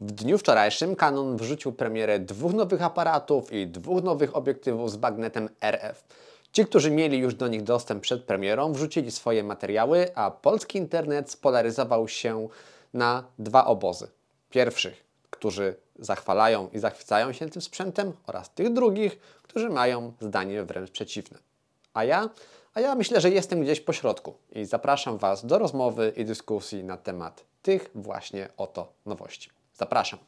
W dniu wczorajszym Canon wrzucił premierę dwóch nowych aparatów i dwóch nowych obiektywów z bagnetem RF. Ci, którzy mieli już do nich dostęp przed premierą, wrzucili swoje materiały, a polski internet spolaryzował się na dwa obozy. Pierwszych, którzy zachwalają i zachwycają się tym sprzętem oraz tych drugich, którzy mają zdanie wręcz przeciwne. A ja? A ja myślę, że jestem gdzieś po środku i zapraszam Was do rozmowy i dyskusji na temat tych właśnie oto nowości. Zapraszam.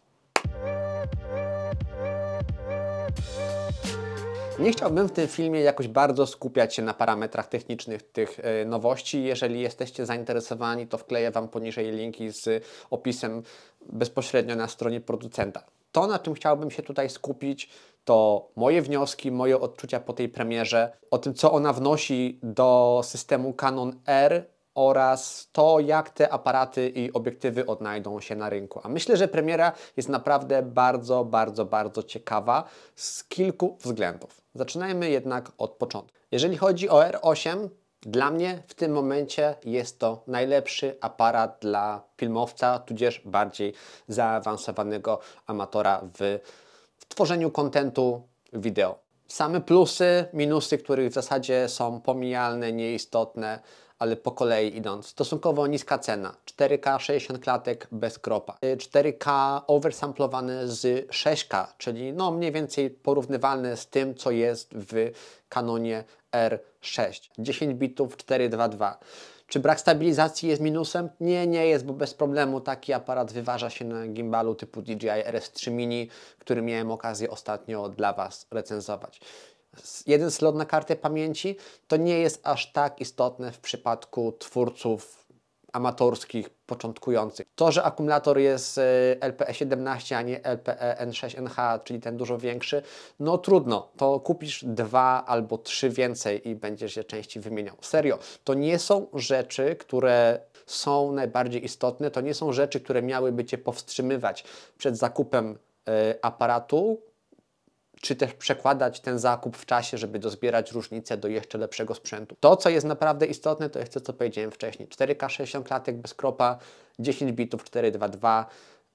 Nie chciałbym w tym filmie jakoś bardzo skupiać się na parametrach technicznych tych e, nowości. Jeżeli jesteście zainteresowani, to wkleję Wam poniżej linki z opisem bezpośrednio na stronie producenta. To, na czym chciałbym się tutaj skupić, to moje wnioski, moje odczucia po tej premierze, o tym, co ona wnosi do systemu Canon R oraz to, jak te aparaty i obiektywy odnajdą się na rynku. A myślę, że premiera jest naprawdę bardzo, bardzo, bardzo ciekawa z kilku względów. Zaczynajmy jednak od początku. Jeżeli chodzi o R8, dla mnie w tym momencie jest to najlepszy aparat dla filmowca, tudzież bardziej zaawansowanego amatora w, w tworzeniu kontentu wideo. Same plusy, minusy, których w zasadzie są pomijalne, nieistotne, ale po kolei idąc. Stosunkowo niska cena. 4K 60 klatek bez kropa. 4K y, oversamplowane z 6K, czyli no mniej więcej porównywalne z tym, co jest w kanonie R6. 10 bitów 422. Czy brak stabilizacji jest minusem? Nie, nie jest, bo bez problemu taki aparat wyważa się na gimbalu typu DJI RS3 Mini, który miałem okazję ostatnio dla Was recenzować jeden slot na kartę pamięci, to nie jest aż tak istotne w przypadku twórców amatorskich, początkujących. To, że akumulator jest e, LPE17, a nie LPE-N6NH, czyli ten dużo większy, no trudno. To kupisz dwa albo trzy więcej i będziesz je częściej wymieniał. Serio, to nie są rzeczy, które są najbardziej istotne, to nie są rzeczy, które miałyby Cię powstrzymywać przed zakupem e, aparatu, czy też przekładać ten zakup w czasie, żeby dozbierać różnicę do jeszcze lepszego sprzętu. To, co jest naprawdę istotne, to jest to, co powiedziałem wcześniej. 4K 60 klatek bez kropa, 10 bitów 422,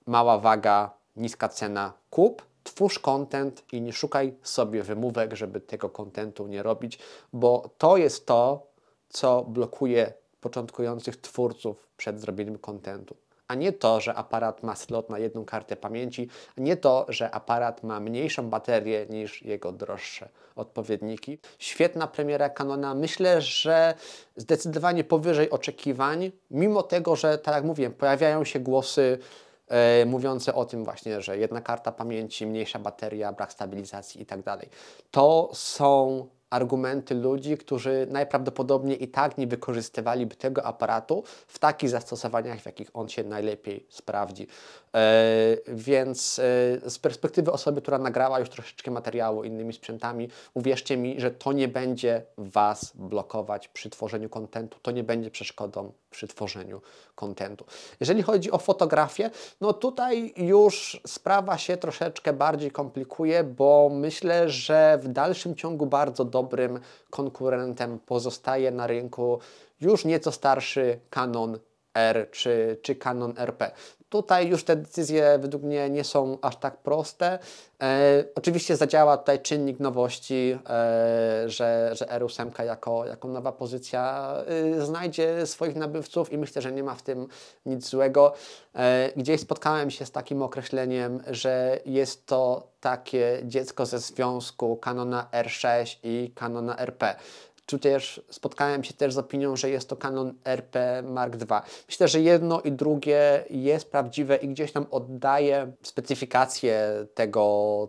mała waga, niska cena. Kup, twórz content i nie szukaj sobie wymówek, żeby tego kontentu nie robić, bo to jest to, co blokuje początkujących twórców przed zrobieniem kontentu a nie to, że aparat ma slot na jedną kartę pamięci, a nie to, że aparat ma mniejszą baterię niż jego droższe odpowiedniki. Świetna premiera Canona, myślę, że zdecydowanie powyżej oczekiwań, mimo tego, że tak jak mówiłem, pojawiają się głosy Yy, mówiące o tym właśnie, że jedna karta pamięci, mniejsza bateria, brak stabilizacji i tak dalej. To są argumenty ludzi, którzy najprawdopodobniej i tak nie wykorzystywaliby tego aparatu w takich zastosowaniach, w jakich on się najlepiej sprawdzi. E, więc e, z perspektywy osoby, która nagrała już troszeczkę materiału innymi sprzętami, uwierzcie mi, że to nie będzie Was blokować przy tworzeniu kontentu, to nie będzie przeszkodą przy tworzeniu kontentu. Jeżeli chodzi o fotografię, no tutaj już sprawa się troszeczkę bardziej komplikuje, bo myślę, że w dalszym ciągu bardzo dobrze dobrym konkurentem pozostaje na rynku już nieco starszy Canon R czy, czy Canon RP. Tutaj już te decyzje według mnie nie są aż tak proste. E, oczywiście zadziała tutaj czynnik nowości, e, że, że R8 jako, jako nowa pozycja e, znajdzie swoich nabywców i myślę, że nie ma w tym nic złego. E, gdzieś spotkałem się z takim określeniem, że jest to takie dziecko ze związku Canona R6 i Canona RP czy też spotkałem się też z opinią, że jest to Canon RP Mark II. Myślę, że jedno i drugie jest prawdziwe i gdzieś tam oddaje specyfikację tego,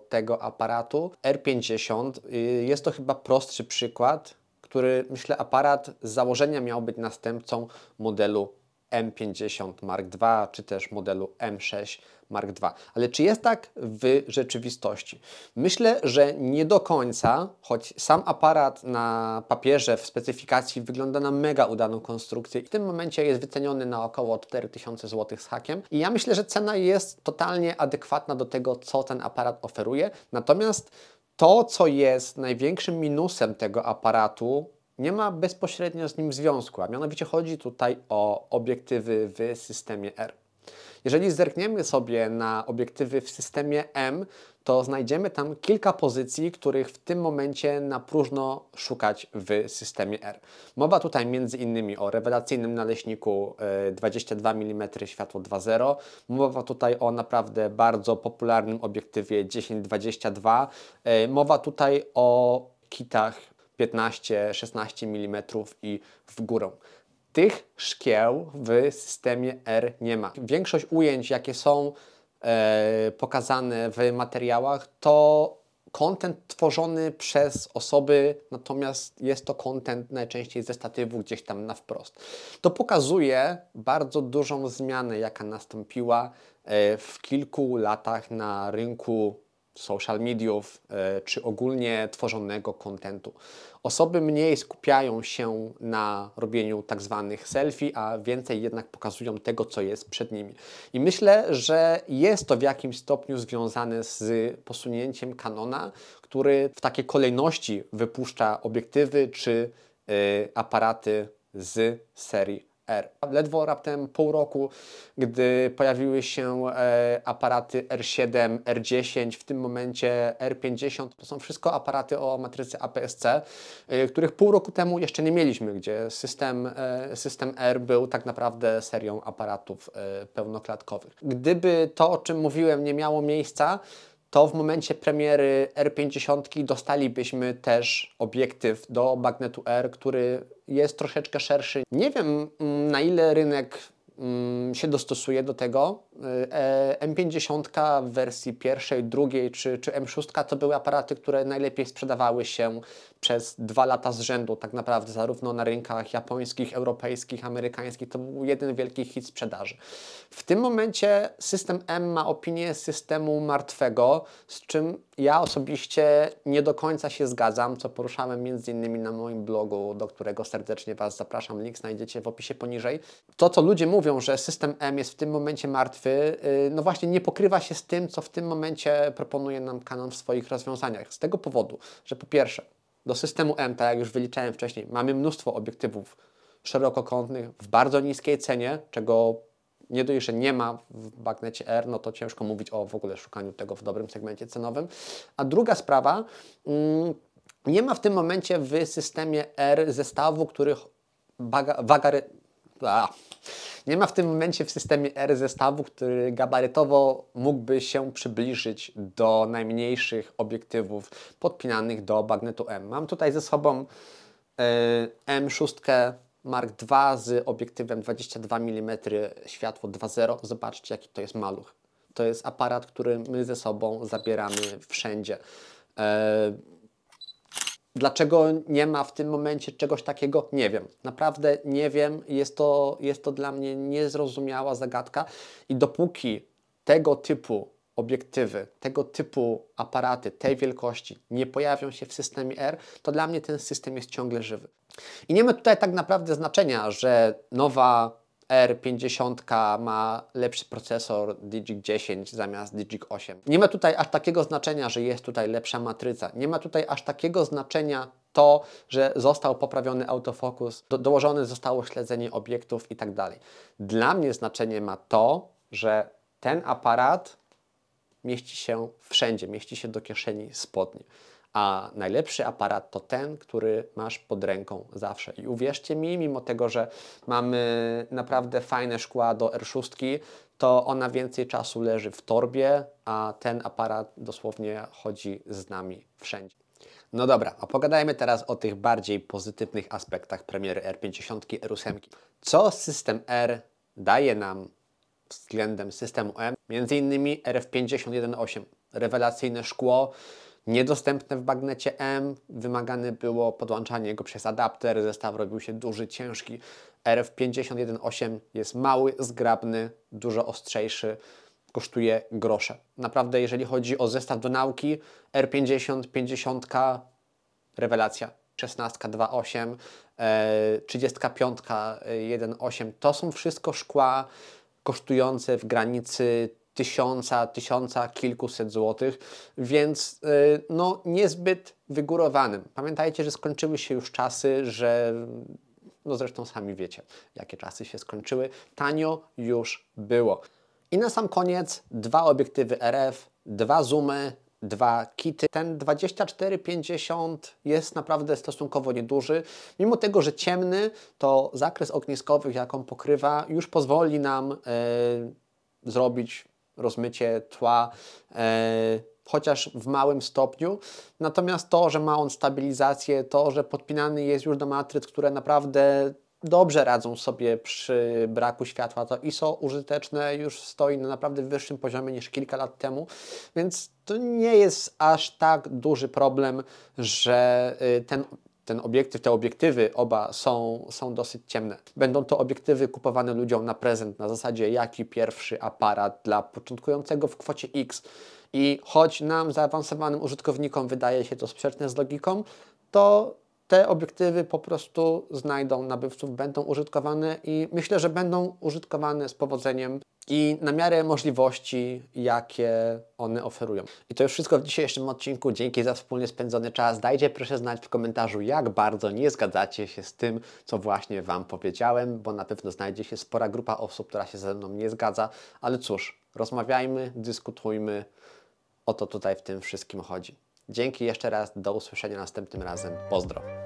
tego aparatu. R50 y, jest to chyba prostszy przykład, który myślę aparat z założenia miał być następcą modelu M50 Mark II czy też modelu M6 Mark II. Ale czy jest tak w rzeczywistości? Myślę, że nie do końca, choć sam aparat na papierze w specyfikacji wygląda na mega udaną konstrukcję i w tym momencie jest wyceniony na około 4000 zł z hakiem. I ja myślę, że cena jest totalnie adekwatna do tego, co ten aparat oferuje. Natomiast to, co jest największym minusem tego aparatu, nie ma bezpośrednio z nim związku, a mianowicie chodzi tutaj o obiektywy w systemie R. Jeżeli zerkniemy sobie na obiektywy w systemie M, to znajdziemy tam kilka pozycji, których w tym momencie na próżno szukać w systemie R. Mowa tutaj m.in. o rewelacyjnym naleśniku 22 e, mm światło 2.0. Mowa tutaj o naprawdę bardzo popularnym obiektywie 10-22. E, mowa tutaj o kitach 15-16 mm i w górę. Tych szkieł w systemie R nie ma. Większość ujęć, jakie są e, pokazane w materiałach, to content tworzony przez osoby, natomiast jest to content najczęściej ze statywu gdzieś tam na wprost. To pokazuje bardzo dużą zmianę, jaka nastąpiła e, w kilku latach na rynku social mediów e, czy ogólnie tworzonego kontentu. Osoby mniej skupiają się na robieniu tak zwanych selfie, a więcej jednak pokazują tego, co jest przed nimi. I myślę, że jest to w jakimś stopniu związane z posunięciem Canona, który w takie kolejności wypuszcza obiektywy czy e, aparaty z serii R. Ledwo raptem pół roku, gdy pojawiły się e, aparaty R7, R10, w tym momencie R50, to są wszystko aparaty o matrycy APS-C, e, których pół roku temu jeszcze nie mieliśmy, gdzie system, e, system R był tak naprawdę serią aparatów e, pełnoklatkowych. Gdyby to, o czym mówiłem, nie miało miejsca, to w momencie premiery R50 dostalibyśmy też obiektyw do magnetu R, który jest troszeczkę szerszy. Nie wiem mm, na ile rynek mm, się dostosuje do tego, E, M50 w wersji pierwszej, drugiej czy, czy M6 to były aparaty, które najlepiej sprzedawały się przez dwa lata z rzędu, tak naprawdę, zarówno na rynkach japońskich, europejskich, amerykańskich. To był jeden wielki hit sprzedaży. W tym momencie system M ma opinię systemu martwego, z czym ja osobiście nie do końca się zgadzam, co poruszałem między innymi na moim blogu, do którego serdecznie Was zapraszam. Link znajdziecie w opisie poniżej. To, co ludzie mówią, że system M jest w tym momencie martwy, warstwy, y, no właśnie nie pokrywa się z tym, co w tym momencie proponuje nam Canon w swoich rozwiązaniach. Z tego powodu, że po pierwsze, do systemu M, tak jak już wyliczałem wcześniej, mamy mnóstwo obiektywów szerokokątnych w bardzo niskiej cenie, czego nie dość, że nie ma w bagnecie R, no to ciężko mówić o w ogóle szukaniu tego w dobrym segmencie cenowym. A druga sprawa, mm, nie ma w tym momencie w systemie R zestawu, których waga, waga, nie ma w tym momencie w systemie R zestawu, który gabarytowo mógłby się przybliżyć do najmniejszych obiektywów podpinanych do bagnetu M. Mam tutaj ze sobą e, M6 Mark II z obiektywem 22 mm światło 2.0. Zobaczcie, jaki to jest maluch. To jest aparat, który my ze sobą zabieramy wszędzie. E, Dlaczego nie ma w tym momencie czegoś takiego? Nie wiem. Naprawdę nie wiem. Jest to, jest to dla mnie niezrozumiała zagadka i dopóki tego typu obiektywy, tego typu aparaty, tej wielkości nie pojawią się w systemie R, to dla mnie ten system jest ciągle żywy. I nie ma tutaj tak naprawdę znaczenia, że nowa R50 ma lepszy procesor Digic 10 zamiast Digic 8. Nie ma tutaj aż takiego znaczenia, że jest tutaj lepsza matryca. Nie ma tutaj aż takiego znaczenia to, że został poprawiony autofokus, do, dołożone zostało śledzenie obiektów i tak dalej. Dla mnie znaczenie ma to, że ten aparat mieści się wszędzie, mieści się do kieszeni spodni. A najlepszy aparat to ten, który masz pod ręką zawsze. I uwierzcie mi, mimo tego, że mamy naprawdę fajne szkła do R6, to ona więcej czasu leży w torbie, a ten aparat dosłownie chodzi z nami wszędzie. No dobra, a pogadajmy teraz o tych bardziej pozytywnych aspektach premiery R50 R8. Co system R daje nam względem systemu M? Między innymi RF51.8, rewelacyjne szkło, niedostępne w bagnecie M. Wymagane było podłączanie go przez adapter. Zestaw robił się duży, ciężki. RF51.8 jest mały, zgrabny, dużo ostrzejszy. Kosztuje grosze. Naprawdę, jeżeli chodzi o zestaw do nauki, R50, 50, rewelacja. 16, 2.8, 35, 1.8 to są wszystko szkła kosztujące w granicy tysiąca, tysiąca kilkuset złotych, więc y, no niezbyt wygórowanym. Pamiętajcie, że skończyły się już czasy, że no zresztą sami wiecie, jakie czasy się skończyły. Tanio już było. I na sam koniec dwa obiektywy RF, dwa zoomy, dwa kity. Ten 24-50 jest naprawdę stosunkowo nieduży. Mimo tego, że ciemny, to zakres ogniskowy, jaką pokrywa, już pozwoli nam yy, zrobić rozmycie tła, e, chociaż w małym stopniu. Natomiast to, że ma on stabilizację, to, że podpinany jest już do matryc, które naprawdę dobrze radzą sobie przy braku światła, to ISO użyteczne już stoi na naprawdę wyższym poziomie niż kilka lat temu, więc to nie jest aż tak duży problem, że y, ten ten obiektyw, te obiektywy oba są, są dosyć ciemne. Będą to obiektywy kupowane ludziom na prezent na zasadzie jaki pierwszy aparat dla początkującego w kwocie X. I choć nam zaawansowanym użytkownikom wydaje się to sprzeczne z logiką, to te obiektywy po prostu znajdą nabywców, będą użytkowane i myślę, że będą użytkowane z powodzeniem i na miarę możliwości, jakie one oferują. I to już wszystko w dzisiejszym odcinku. Dzięki za wspólnie spędzony czas. Dajcie proszę znać w komentarzu, jak bardzo nie zgadzacie się z tym, co właśnie Wam powiedziałem, bo na pewno znajdzie się spora grupa osób, która się ze mną nie zgadza. Ale cóż, rozmawiajmy, dyskutujmy. O to tutaj w tym wszystkim chodzi. Dzięki jeszcze raz, do usłyszenia następnym razem. Pozdro.